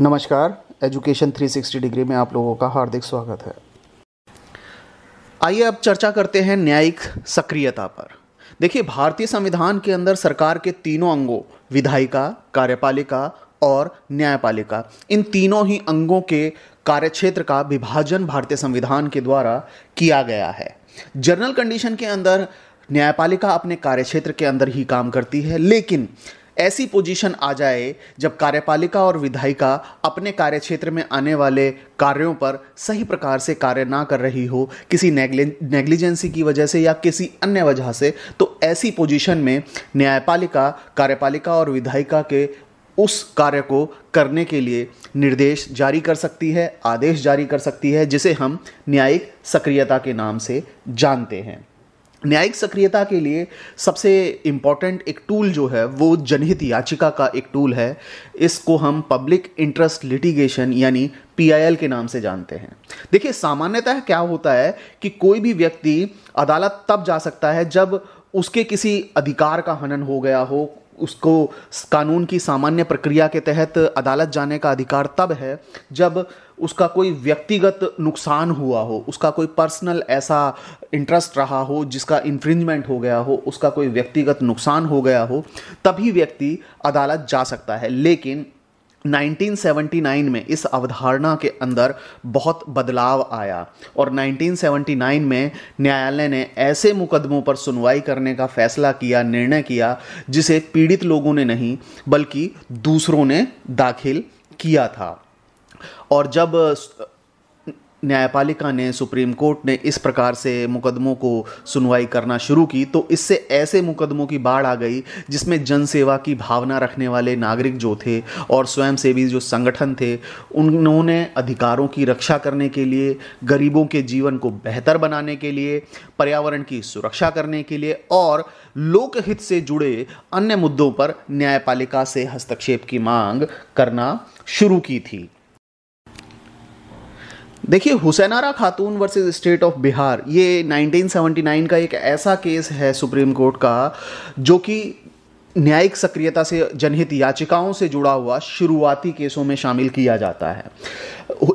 नमस्कार education 360 degree में आप लोगों का हार्दिक स्वागत है आइए अब चर्चा करते हैं न्यायिक सक्रियता पर देखिए भारतीय संविधान के अंदर सरकार के तीनों अंगों विधायिका कार्यपालिका और न्यायपालिका इन तीनों ही अंगों के कार्यक्षेत्र का विभाजन भारतीय संविधान के द्वारा किया गया है जनरल कंडीशन के अंदर न्यायपालिका अपने कार्यक्षेत्र के अंदर ही काम करती है लेकिन ऐसी पोजीशन आ जाए जब कार्यपालिका और विधायिका अपने कार्य क्षेत्र में आने वाले कार्यों पर सही प्रकार से कार्य ना कर रही हो किसी नेग्लिजेंसी की वजह से या किसी अन्य वजह से तो ऐसी पोजीशन में न्यायपालिका कार्यपालिका और विधायिका के उस कार्य को करने के लिए निर्देश जारी कर सकती है आदेश जारी कर सकती है जिसे हम न्यायिक सक्रियता के नाम से जानते हैं न्यायिक सक्रियता के लिए सबसे इम्पॉर्टेंट एक टूल जो है वो जनहित याचिका का एक टूल है इसको हम पब्लिक इंटरेस्ट लिटिगेशन यानी पीआईएल के नाम से जानते हैं देखिए सामान्यतः है क्या होता है कि कोई भी व्यक्ति अदालत तब जा सकता है जब उसके किसी अधिकार का हनन हो गया हो उसको कानून की सामान्य प्रक्रिया के तहत अदालत जाने का अधिकार तब है जब उसका कोई व्यक्तिगत नुकसान हुआ हो उसका कोई पर्सनल ऐसा इंटरेस्ट रहा हो जिसका इन्फ्रिंजमेंट हो गया हो उसका कोई व्यक्तिगत नुकसान हो गया हो तभी व्यक्ति अदालत जा सकता है लेकिन 1979 में इस अवधारणा के अंदर बहुत बदलाव आया और 1979 में न्यायालय ने ऐसे मुकदमों पर सुनवाई करने का फैसला किया निर्णय किया जिसे पीड़ित लोगों ने नहीं बल्कि दूसरों ने दाखिल किया था और जब न्यायपालिका ने सुप्रीम कोर्ट ने इस प्रकार से मुकदमों को सुनवाई करना शुरू की तो इससे ऐसे मुकदमों की बाढ़ आ गई जिसमें जनसेवा की भावना रखने वाले नागरिक जो थे और स्वयंसेवी जो संगठन थे उन्होंने अधिकारों की रक्षा करने के लिए गरीबों के जीवन को बेहतर बनाने के लिए पर्यावरण की सुरक्षा करने के लिए और लोकहित से जुड़े अन्य मुद्दों पर न्यायपालिका से हस्तक्षेप की मांग करना शुरू की थी देखिए हुसैनारा खातून वर्सेस स्टेट ऑफ बिहार ये 1979 का एक ऐसा केस है सुप्रीम कोर्ट का जो कि न्यायिक सक्रियता से जनहित याचिकाओं से जुड़ा हुआ शुरुआती केसों में शामिल किया जाता है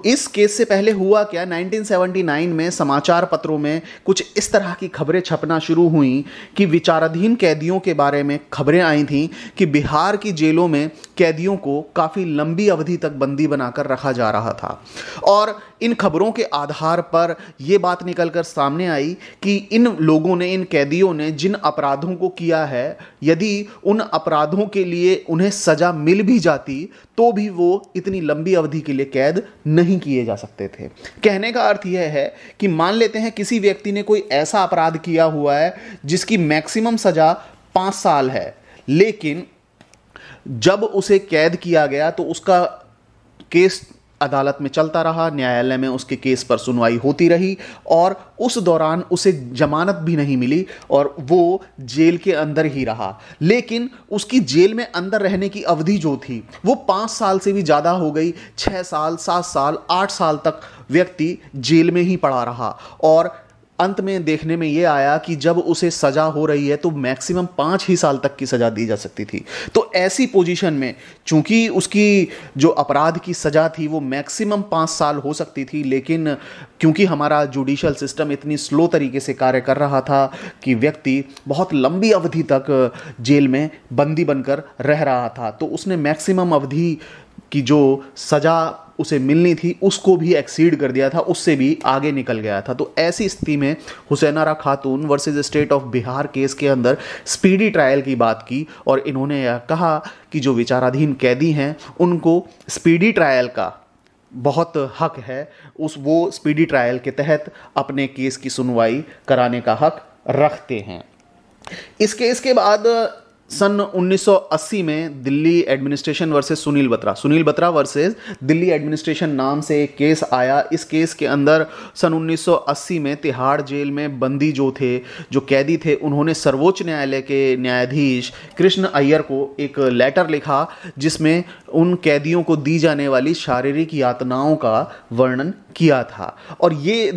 इस केस से पहले हुआ क्या 1979 में समाचार पत्रों में कुछ इस तरह की खबरें छपना शुरू हुई कि विचाराधीन कैदियों के बारे में खबरें आई थीं कि बिहार की जेलों में कैदियों को काफ़ी लंबी अवधि तक बंदी बनाकर रखा जा रहा था और इन खबरों के आधार पर यह बात निकलकर सामने आई कि इन लोगों ने इन कैदियों ने जिन अपराधों को किया है यदि उन अपराधों के लिए उन्हें सज़ा मिल भी जाती तो भी वो इतनी लंबी अवधि के लिए कैद नहीं किए जा सकते थे कहने का अर्थ यह है कि मान लेते हैं किसी व्यक्ति ने कोई ऐसा अपराध किया हुआ है जिसकी मैक्सिमम सज़ा पाँच साल है लेकिन जब उसे कैद किया गया तो उसका केस अदालत में चलता रहा न्यायालय में उसके केस पर सुनवाई होती रही और उस दौरान उसे जमानत भी नहीं मिली और वो जेल के अंदर ही रहा लेकिन उसकी जेल में अंदर रहने की अवधि जो थी वो पाँच साल से भी ज़्यादा हो गई छः साल सात साल आठ साल तक व्यक्ति जेल में ही पड़ा रहा और अंत में देखने में ये आया कि जब उसे सजा हो रही है तो मैक्सिमम पाँच ही साल तक की सजा दी जा सकती थी तो ऐसी पोजीशन में चूंकि उसकी जो अपराध की सजा थी वो मैक्सिमम पाँच साल हो सकती थी लेकिन क्योंकि हमारा जुडिशल सिस्टम इतनी स्लो तरीके से कार्य कर रहा था कि व्यक्ति बहुत लंबी अवधि तक जेल में बंदी बनकर रह रहा था तो उसने मैक्सिमम अवधि की जो सज़ा उसे मिलनी थी उसको भी एक्सीड कर दिया था उससे भी आगे निकल गया था तो ऐसी स्थिति में Hussainara Khatoon versus state of Bihar case के अंदर स्पीडी ट्रायल की बात की और इन्होंने यह कहा कि जो विचाराधीन कैदी हैं उनको स्पीडी ट्रायल का बहुत हक है उस वो स्पीडी ट्रायल के तहत अपने केस की सुनवाई कराने का हक रखते हैं इस केस के बाद सन 1980 में Delhi administration versus Sunil Batra Sunil Batra versus Delhi administration नाम से एक केस आया इस केस के अंदर सन 1980 में तिहाड़ जेल में बंदी जो थे जो कैदी थे उन्होंने सर्वोच्च न्यायालय के न्यायाधीश कृष्ण अय्यर को एक लेटर लिखा जिसमें उन कैदियों को दी जाने वाली शारीरिक यातनाओं का वर्णन किया था और ये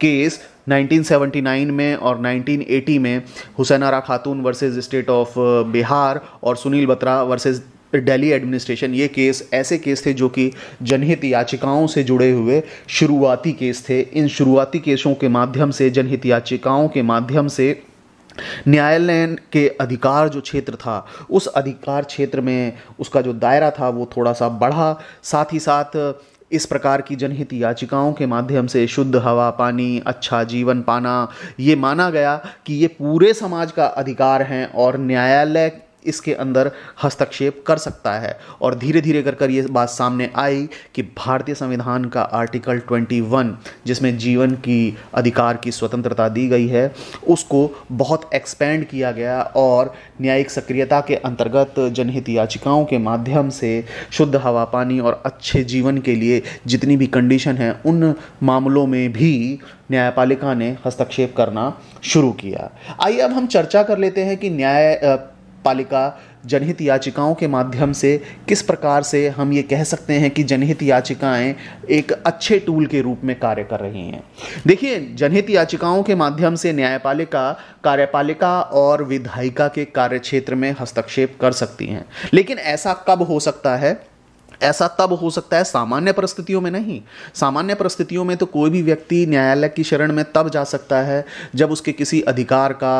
केस 1979 में और 1980 में हुसैन आरा खातून वर्सेस स्टेट ऑफ बिहार और सुनील बत्रा वर्सेस दिल्ली एडमिनिस्ट्रेशन ये केस ऐसे केस थे जो कि जनहित याचिकाओं से जुड़े हुए शुरुआती केस थे इन शुरुआती केसों के माध्यम से जनहित याचिकाओं के माध्यम से न्यायालय के अधिकार जो क्षेत्र था उस अधिकार क्षेत्र में उसका जो दायरा था वो थोड़ा सा बढ़ा साथ ही साथ इस प्रकार की जनहित याचिकाओं के माध्यम से शुद्ध हवा पानी अच्छा जीवन पाना ये माना गया कि ये पूरे समाज का अधिकार हैं और न्यायालय इसके अंदर हस्तक्षेप कर सकता है और धीरे धीरे कर कर ये बात सामने आई कि भारतीय संविधान का आर्टिकल 21 जिसमें जीवन की अधिकार की स्वतंत्रता दी गई है उसको बहुत एक्सपेंड किया गया और न्यायिक सक्रियता के अंतर्गत जनहित याचिकाओं के माध्यम से शुद्ध हवा पानी और अच्छे जीवन के लिए जितनी भी कंडीशन है उन मामलों में भी न्यायपालिका ने हस्तक्षेप करना शुरू किया आइए अब हम चर्चा कर लेते हैं कि न्याय पालिका जनहित याचिकाओं के माध्यम से किस प्रकार से हम ये कह सकते हैं कि जनहित याचिकाएं एक अच्छे टूल के रूप में कार्य कर रही हैं देखिए जनहित याचिकाओं के माध्यम से न्यायपालिका कार्यपालिका और विधायिका के कार्य क्षेत्र में हस्तक्षेप कर सकती हैं लेकिन ऐसा कब हो सकता है ऐसा तब हो सकता है सामान्य परिस्थितियों में नहीं सामान्य परिस्थितियों में तो कोई भी व्यक्ति न्यायालय की शरण में तब जा सकता है जब उसके किसी अधिकार का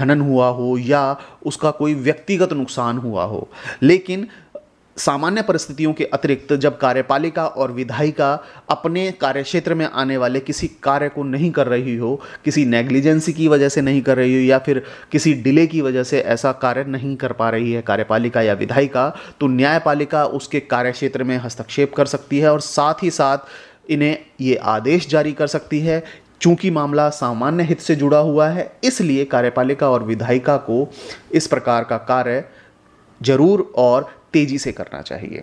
हनन हुआ हो या उसका कोई व्यक्तिगत नुकसान हुआ हो लेकिन सामान्य परिस्थितियों के अतिरिक्त जब कार्यपालिका और विधायिका अपने कार्यक्षेत्र में आने वाले किसी कार्य को नहीं कर रही हो किसी नेग्लिजेंसी की वजह से नहीं कर रही हो या फिर किसी डिले की वजह से ऐसा कार्य नहीं कर पा रही है कार्यपालिका या विधायिका तो न्यायपालिका उसके कार्यक्षेत्र में हस्तक्षेप कर सकती है और साथ ही साथ इन्हें ये आदेश जारी कर सकती है चूंकि मामला सामान्य हित से जुड़ा हुआ है इसलिए कार्यपालिका और विधायिका को इस प्रकार का कार्य जरूर और तेज़ी से करना चाहिए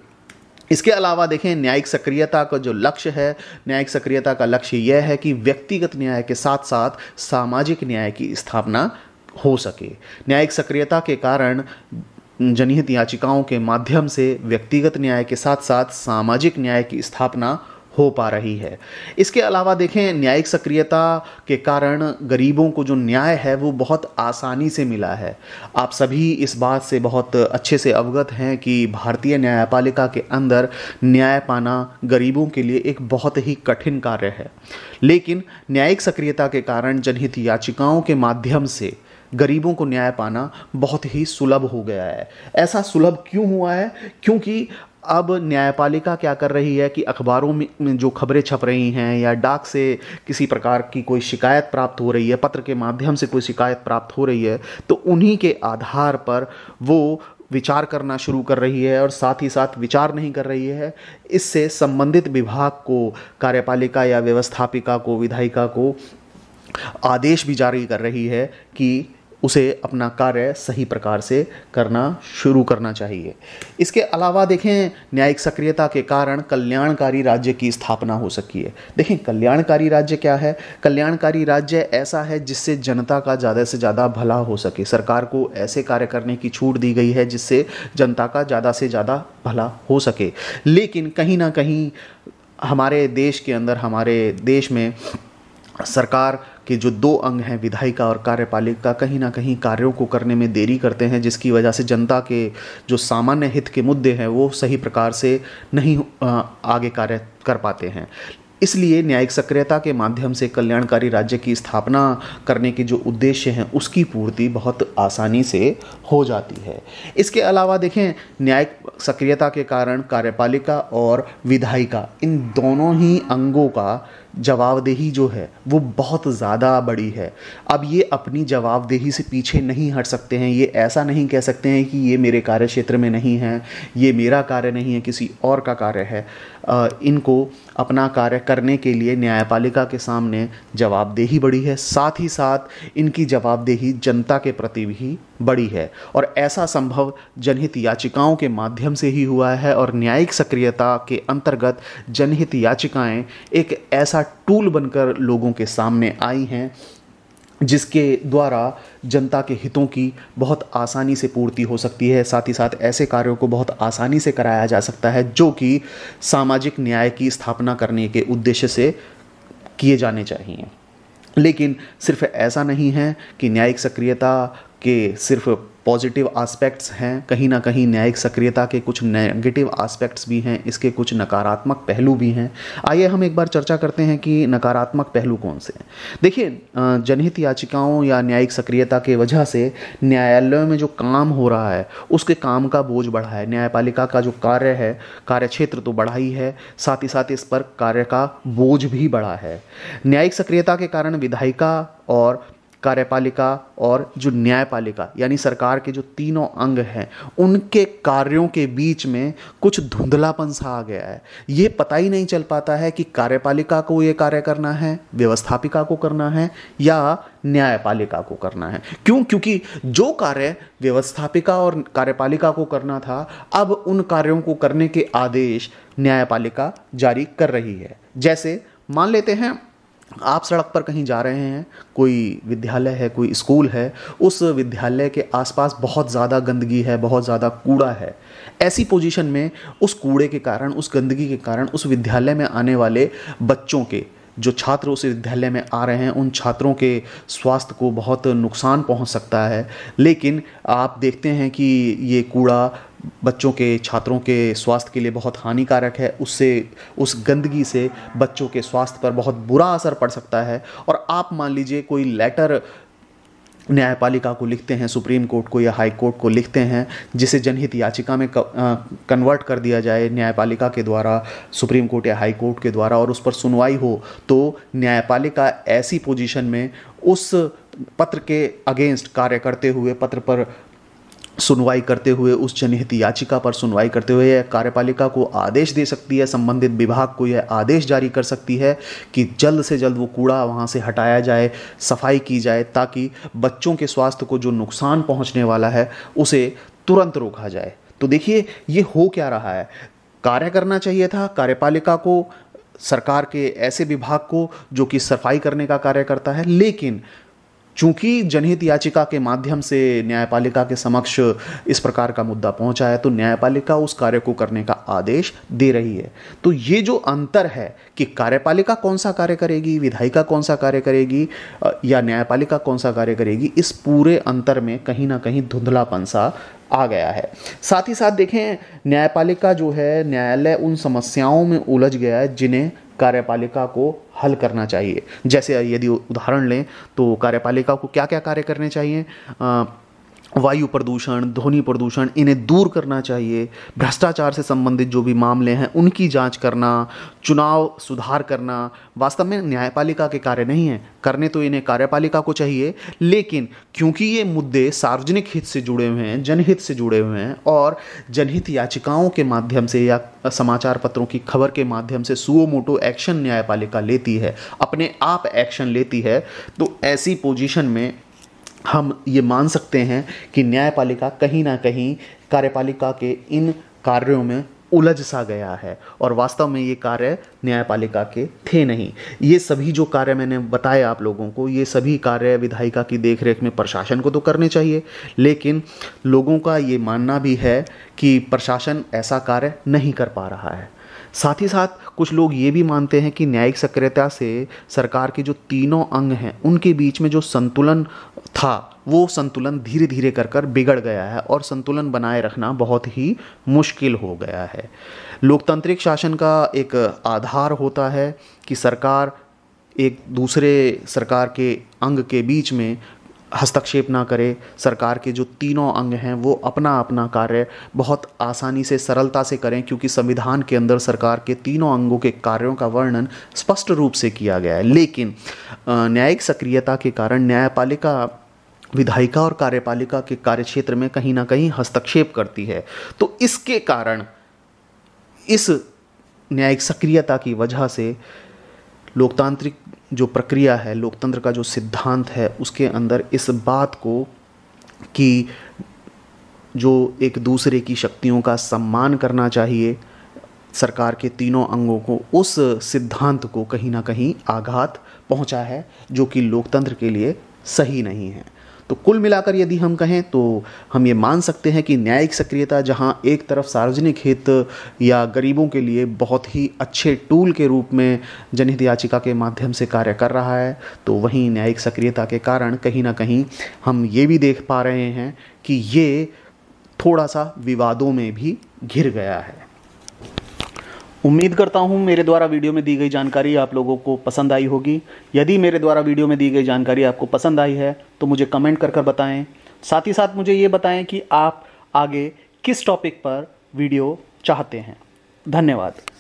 इसके अलावा देखें न्यायिक सक्रियता का जो लक्ष्य है न्यायिक सक्रियता का लक्ष्य यह है कि व्यक्तिगत न्याय के साथ साथ सामाजिक न्याय की स्थापना हो सके न्यायिक सक्रियता के कारण जनहित याचिकाओं के माध्यम से व्यक्तिगत न्याय के साथ साथ सामाजिक न्याय की स्थापना हो पा रही है इसके अलावा देखें न्यायिक सक्रियता के कारण गरीबों को जो न्याय है वो बहुत आसानी से मिला है आप सभी इस बात से बहुत अच्छे से अवगत हैं कि भारतीय न्यायपालिका के अंदर न्याय पाना गरीबों के लिए एक बहुत ही कठिन कार्य है लेकिन न्यायिक सक्रियता के कारण जनहित याचिकाओं के माध्यम से गरीबों को न्याय पाना बहुत ही सुलभ हो गया है ऐसा सुलभ क्यों हुआ है क्योंकि अब न्यायपालिका क्या कर रही है कि अखबारों में जो खबरें छप रही हैं या डाक से किसी प्रकार की कोई शिकायत प्राप्त हो रही है पत्र के माध्यम से कोई शिकायत प्राप्त हो रही है तो उन्हीं के आधार पर वो विचार करना शुरू कर रही है और साथ ही साथ विचार नहीं कर रही है इससे संबंधित विभाग को कार्यपालिका या व्यवस्थापिका को विधायिका को आदेश भी जारी कर रही है कि उसे अपना कार्य सही प्रकार से करना शुरू करना चाहिए इसके अलावा देखें न्यायिक सक्रियता के कारण कल्याणकारी राज्य की स्थापना हो सकी है देखें कल्याणकारी राज्य क्या है कल्याणकारी राज्य ऐसा है जिससे जनता का ज़्यादा से ज़्यादा भला हो सके सरकार को ऐसे कार्य करने की छूट दी गई है जिससे जनता का ज़्यादा से ज़्यादा भला हो सके लेकिन कहीं ना कहीं हमारे देश के अंदर हमारे देश में सरकार के जो दो अंग हैं विधायिका और कार्यपालिका कहीं ना कहीं कार्यों को करने में देरी करते हैं जिसकी वजह से जनता के जो सामान्य हित के मुद्दे हैं वो सही प्रकार से नहीं आगे कार्य कर पाते हैं इसलिए न्यायिक सक्रियता के माध्यम से कल्याणकारी राज्य की स्थापना करने के जो उद्देश्य हैं उसकी पूर्ति बहुत आसानी से हो जाती है इसके अलावा देखें न्यायिक सक्रियता के कारण कार्यपालिका और विधायिका इन दोनों ही अंगों का जवाबदेही जो है वो बहुत ज़्यादा बड़ी है अब ये अपनी जवाबदेही से पीछे नहीं हट सकते हैं ये ऐसा नहीं कह सकते हैं कि ये मेरे कार्य क्षेत्र में नहीं है ये मेरा कार्य नहीं है किसी और का कार्य है इनको अपना कार्य करने के लिए न्यायपालिका के सामने जवाबदेही बढ़ी है साथ ही साथ इनकी जवाबदेही जनता के प्रति भी बढ़ी है और ऐसा संभव जनहित याचिकाओं के माध्यम से ही हुआ है और न्यायिक सक्रियता के अंतर्गत जनहित याचिकाएं एक ऐसा टूल बनकर लोगों के सामने आई हैं जिसके द्वारा जनता के हितों की बहुत आसानी से पूर्ति हो सकती है साथ ही साथ ऐसे कार्यों को बहुत आसानी से कराया जा सकता है जो कि सामाजिक न्याय की स्थापना करने के उद्देश्य से किए जाने चाहिए लेकिन सिर्फ ऐसा नहीं है कि न्यायिक सक्रियता के सिर्फ पॉजिटिव आस्पेक्ट्स हैं कहीं ना कहीं न्यायिक सक्रियता के कुछ नेगेटिव आस्पेक्ट्स भी हैं इसके कुछ नकारात्मक पहलू भी हैं आइए हम एक बार चर्चा करते हैं कि नकारात्मक पहलू कौन से हैं देखिए जनहित याचिकाओं या न्यायिक सक्रियता के वजह से न्यायालयों में जो काम हो रहा है उसके काम का बोझ बढ़ा है न्यायपालिका का जो कार्य है कार्य क्षेत्र तो बढ़ा ही है साथ ही साथ इस पर कार्य का बोझ भी बढ़ा है न्यायिक सक्रियता के कारण विधायिका और कार्यपालिका और जो न्यायपालिका यानी सरकार के जो तीनों अंग हैं उनके कार्यों के बीच में कुछ धुंधलापन सा आ गया है ये पता ही नहीं चल पाता है कि कार्यपालिका को ये कार्य करना है व्यवस्थापिका को करना है या न्यायपालिका को करना है क्यों क्योंकि जो कार्य व्यवस्थापिका और कार्यपालिका को करना था अब उन कार्यों को करने के आदेश न्यायपालिका जारी कर रही है जैसे मान लेते हैं आप सड़क पर कहीं जा रहे हैं कोई विद्यालय है कोई स्कूल है उस विद्यालय के आसपास बहुत ज़्यादा गंदगी है बहुत ज़्यादा कूड़ा है ऐसी पोजीशन में उस कूड़े के कारण उस गंदगी के कारण उस विद्यालय में आने वाले बच्चों के जो छात्र उस विद्यालय में आ रहे हैं उन छात्रों के स्वास्थ्य को बहुत नुकसान पहुंच सकता है लेकिन आप देखते हैं कि ये कूड़ा बच्चों के छात्रों के स्वास्थ्य के लिए बहुत हानिकारक है उससे उस गंदगी से बच्चों के स्वास्थ्य पर बहुत बुरा असर पड़ सकता है और आप मान लीजिए कोई लेटर न्यायपालिका को लिखते हैं सुप्रीम कोर्ट को या हाई कोर्ट को लिखते हैं जिसे जनहित याचिका में कन्वर्ट कर दिया जाए न्यायपालिका के द्वारा सुप्रीम कोर्ट या हाई कोर्ट के द्वारा और उस पर सुनवाई हो तो न्यायपालिका ऐसी पोजीशन में उस पत्र के अगेंस्ट कार्य करते हुए पत्र पर सुनवाई करते हुए उस जनहित याचिका पर सुनवाई करते हुए यह कार्यपालिका को आदेश दे सकती है संबंधित विभाग को यह आदेश जारी कर सकती है कि जल्द से जल्द वो कूड़ा वहाँ से हटाया जाए सफाई की जाए ताकि बच्चों के स्वास्थ्य को जो नुकसान पहुँचने वाला है उसे तुरंत रोका जाए तो देखिए ये हो क्या रहा है कार्य करना चाहिए था कार्यपालिका को सरकार के ऐसे विभाग को जो कि सफाई करने का कार्य करता है लेकिन चूंकि जनहित याचिका के माध्यम से न्यायपालिका के समक्ष इस प्रकार का मुद्दा पहुंचा है तो न्यायपालिका उस कार्य को करने का आदेश दे रही है तो ये जो अंतर है कि कार्यपालिका कौन सा कार्य करेगी विधायिका कौन सा कार्य करेगी या न्यायपालिका कौन सा कार्य करेगी इस पूरे अंतर में कहीं ना कहीं धुंधलापन सा आ गया है साथ ही साथ देखें न्यायपालिका जो है न्यायालय उन समस्याओं में उलझ गया है जिन्हें कार्यपालिका को हल करना चाहिए जैसे यदि उदाहरण लें तो कार्यपालिका को क्या क्या कार्य करने चाहिए वायु प्रदूषण ध्वनि प्रदूषण इन्हें दूर करना चाहिए भ्रष्टाचार से संबंधित जो भी मामले हैं उनकी जांच करना चुनाव सुधार करना वास्तव में न्यायपालिका के कार्य नहीं है करने तो इन्हें कार्यपालिका को चाहिए लेकिन क्योंकि ये मुद्दे सार्वजनिक हित से जुड़े हुए हैं जनहित से जुड़े हुए हैं और जनहित याचिकाओं के माध्यम से या समाचार पत्रों की खबर के माध्यम से सुओ मोटो एक्शन न्यायपालिका लेती है अपने आप एक्शन लेती है तो ऐसी पोजीशन में हम ये मान सकते हैं कि न्यायपालिका कहीं ना कहीं कार्यपालिका के इन कार्यों में उलझ सा गया है और वास्तव में ये कार्य न्यायपालिका के थे नहीं ये सभी जो कार्य मैंने बताए आप लोगों को ये सभी कार्य विधायिका की देखरेख में प्रशासन को तो करने चाहिए लेकिन लोगों का ये मानना भी है कि प्रशासन ऐसा कार्य नहीं कर पा रहा है साथ ही साथ कुछ लोग ये भी मानते हैं कि न्यायिक सक्रियता से सरकार के जो तीनों अंग हैं उनके बीच में जो संतुलन था वो संतुलन धीरे धीरे कर कर बिगड़ गया है और संतुलन बनाए रखना बहुत ही मुश्किल हो गया है लोकतांत्रिक शासन का एक आधार होता है कि सरकार एक दूसरे सरकार के अंग के बीच में हस्तक्षेप ना करे सरकार के जो तीनों अंग हैं वो अपना अपना कार्य बहुत आसानी से सरलता से करें क्योंकि संविधान के अंदर सरकार के तीनों अंगों के कार्यों का वर्णन स्पष्ट रूप से किया गया है लेकिन न्यायिक सक्रियता के कारण न्यायपालिका विधायिका और कार्यपालिका के कार्य क्षेत्र में कहीं ना कहीं हस्तक्षेप करती है तो इसके कारण इस न्यायिक सक्रियता की वजह से लोकतांत्रिक जो प्रक्रिया है लोकतंत्र का जो सिद्धांत है उसके अंदर इस बात को कि जो एक दूसरे की शक्तियों का सम्मान करना चाहिए सरकार के तीनों अंगों को उस सिद्धांत को कहीं ना कहीं आघात पहुंचा है जो कि लोकतंत्र के लिए सही नहीं है तो कुल मिलाकर यदि हम कहें तो हम ये मान सकते हैं कि न्यायिक सक्रियता जहाँ एक तरफ सार्वजनिक हित या गरीबों के लिए बहुत ही अच्छे टूल के रूप में जनहित याचिका के माध्यम से कार्य कर रहा है तो वहीं न्यायिक सक्रियता के कारण कहीं ना कहीं हम ये भी देख पा रहे हैं कि ये थोड़ा सा विवादों में भी घिर गया है उम्मीद करता हूँ मेरे द्वारा वीडियो में दी गई जानकारी आप लोगों को पसंद आई होगी यदि मेरे द्वारा वीडियो में दी गई जानकारी आपको पसंद आई है तो मुझे कमेंट कर कर बताएँ साथ ही साथ मुझे ये बताएं कि आप आगे किस टॉपिक पर वीडियो चाहते हैं धन्यवाद